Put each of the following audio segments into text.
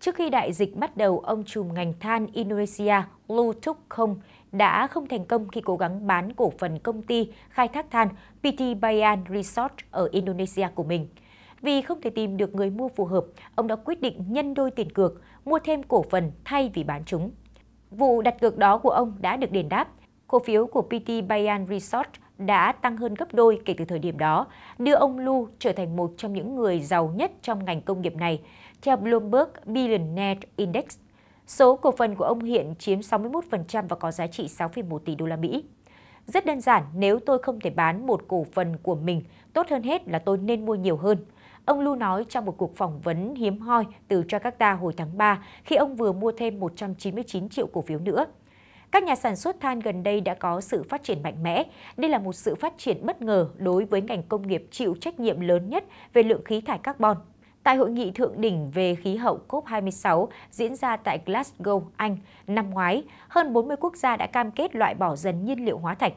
Trước khi đại dịch bắt đầu, ông trùm ngành than Indonesia Lu Thuk Khong đã không thành công khi cố gắng bán cổ phần công ty khai thác than PT Bayan Resort ở Indonesia của mình. Vì không thể tìm được người mua phù hợp, ông đã quyết định nhân đôi tiền cược, mua thêm cổ phần thay vì bán chúng. Vụ đặt cược đó của ông đã được đền đáp. Cổ phiếu của PT Bayan Resort đã tăng hơn gấp đôi kể từ thời điểm đó, đưa ông Lu trở thành một trong những người giàu nhất trong ngành công nghiệp này, theo Bloomberg Billionaire Index. Số cổ phần của ông hiện chiếm 61% và có giá trị 6,1 tỷ đô la Mỹ. Rất đơn giản, nếu tôi không thể bán một cổ phần của mình, tốt hơn hết là tôi nên mua nhiều hơn. Ông Lu nói trong một cuộc phỏng vấn hiếm hoi từ Jakarta hồi tháng 3 khi ông vừa mua thêm 199 triệu cổ phiếu nữa. Các nhà sản xuất than gần đây đã có sự phát triển mạnh mẽ. Đây là một sự phát triển bất ngờ đối với ngành công nghiệp chịu trách nhiệm lớn nhất về lượng khí thải carbon. Tại hội nghị thượng đỉnh về khí hậu COP26 diễn ra tại Glasgow, Anh năm ngoái, hơn 40 quốc gia đã cam kết loại bỏ dần nhiên liệu hóa thạch.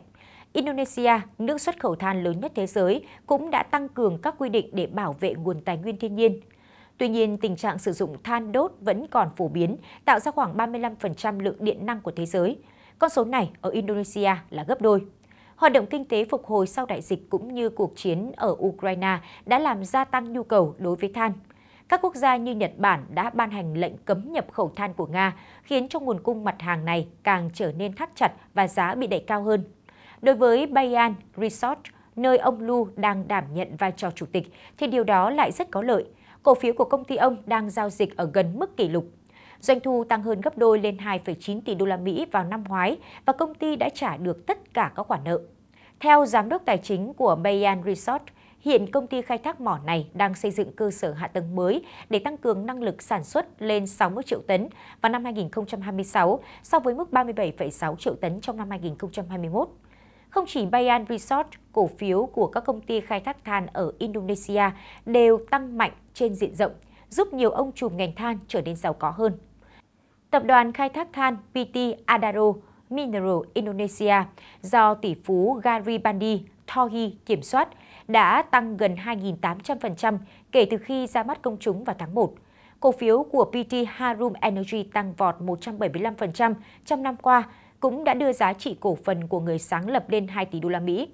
Indonesia, nước xuất khẩu than lớn nhất thế giới, cũng đã tăng cường các quy định để bảo vệ nguồn tài nguyên thiên nhiên, Tuy nhiên, tình trạng sử dụng than đốt vẫn còn phổ biến, tạo ra khoảng 35% lượng điện năng của thế giới. Con số này ở Indonesia là gấp đôi. Hoạt động kinh tế phục hồi sau đại dịch cũng như cuộc chiến ở Ukraine đã làm gia tăng nhu cầu đối với than. Các quốc gia như Nhật Bản đã ban hành lệnh cấm nhập khẩu than của Nga, khiến cho nguồn cung mặt hàng này càng trở nên thắt chặt và giá bị đẩy cao hơn. Đối với Bayan Resort, nơi ông Lu đang đảm nhận vai trò chủ tịch, thì điều đó lại rất có lợi – cổ phiếu của công ty ông đang giao dịch ở gần mức kỷ lục. Doanh thu tăng hơn gấp đôi lên 2,9 tỷ đô la Mỹ vào năm ngoái và công ty đã trả được tất cả các khoản nợ. Theo giám đốc tài chính của Bayan Resort, hiện công ty khai thác mỏ này đang xây dựng cơ sở hạ tầng mới để tăng cường năng lực sản xuất lên 60 triệu tấn vào năm 2026 so với mức 37,6 triệu tấn trong năm 2021. Không chỉ Bayan Resort, cổ phiếu của các công ty khai thác than ở Indonesia đều tăng mạnh trên diện rộng, giúp nhiều ông trùm ngành than trở nên giàu có hơn. Tập đoàn khai thác than PT Adaro Mineral Indonesia do tỷ phú Garibandi Tohi kiểm soát đã tăng gần 2.800% kể từ khi ra mắt công chúng vào tháng 1. Cổ phiếu của PT Harum Energy tăng vọt 175% trong năm qua cũng đã đưa giá trị cổ phần của người sáng lập lên 2 tỷ đô la Mỹ.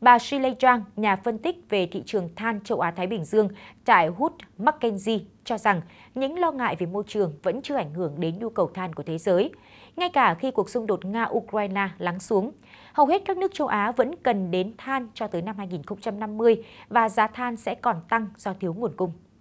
Bà Shirley Zhang, nhà phân tích về thị trường than châu Á Thái Bình Dương tại Wood Mackenzie cho rằng những lo ngại về môi trường vẫn chưa ảnh hưởng đến nhu cầu than của thế giới, ngay cả khi cuộc xung đột Nga-Ukraine lắng xuống. Hầu hết các nước châu Á vẫn cần đến than cho tới năm 2050 và giá than sẽ còn tăng do thiếu nguồn cung.